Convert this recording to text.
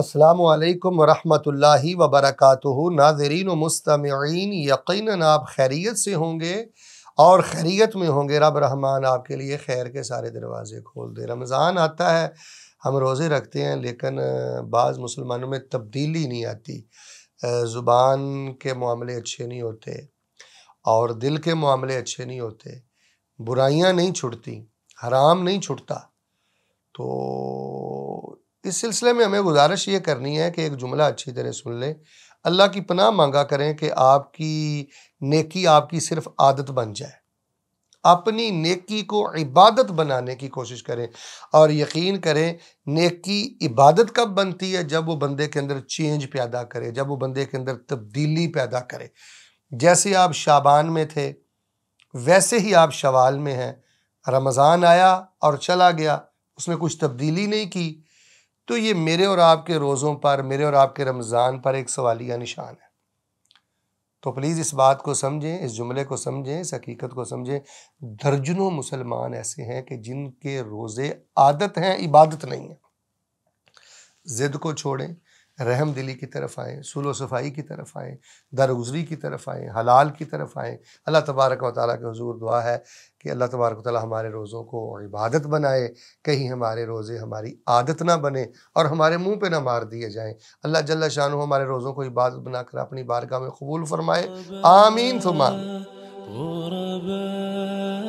असलकम वरहमल वबरक नाजरीन मुस्तमीन यकीन आप खैरियत से होंगे और खैरियत में होंगे रब रहमान आपके लिए खैर के सारे दरवाजे खोल दे रमज़ान आता है हम रोज़े रखते हैं लेकिन बाज़ मुसलमानों में तब्दीली नहीं आती ज़ुबान के मामले अच्छे नहीं होते और दिल के मामले अच्छे नहीं होते बुराइयाँ नहीं छुटती हराम नहीं छुटता तो इस सिलसिले में हमें गुजारिश ये करनी है कि एक जुमला अच्छी तरह सुन लें अल्लाह की पनाह मांगा करें कि आपकी नेकी आपकी सिर्फ आदत बन जाए अपनी नेकी को इबादत बनाने की कोशिश करें और यकीन करें नेकी इबादत कब बनती है जब वो बंदे के अंदर चेंज पैदा करे जब वो बंदे के अंदर तब्दीली पैदा करे जैसे आप शाबान में थे वैसे ही आप शवाल में हैं रमज़ान आया और चला गया उसमें कुछ तब्दीली नहीं की तो ये मेरे और आपके रोज़ों पर मेरे और आपके रमज़ान पर एक सवालिया निशान है तो प्लीज़ इस बात को समझें इस जुमले को समझें इस हकीकत को समझें दर्जनों मुसलमान ऐसे हैं कि जिनके रोज़े आदत हैं इबादत नहीं है ज़िद को छोड़ें रहम दिली की तरफ आएँ सुल सफ़ाई की तरफ आएँ दरगुज़री की तरफ आएँ हलाल की तरफ आएँ अल्लाह तबारक व ताली के हजूर दुआ है कि अल्लाह तबारक ताली हमारे रोज़ों को इबादत बनाए कहीं हमारे रोज़े हमारी आदत ना बने और हमारे मुँह पर ना मार दिए जाएँ अल्लाह जल्ला शाह हमारे रोज़ों को इबादत बनाकर अपनी बारगाह में कबूल फरमाए आमीन फरमान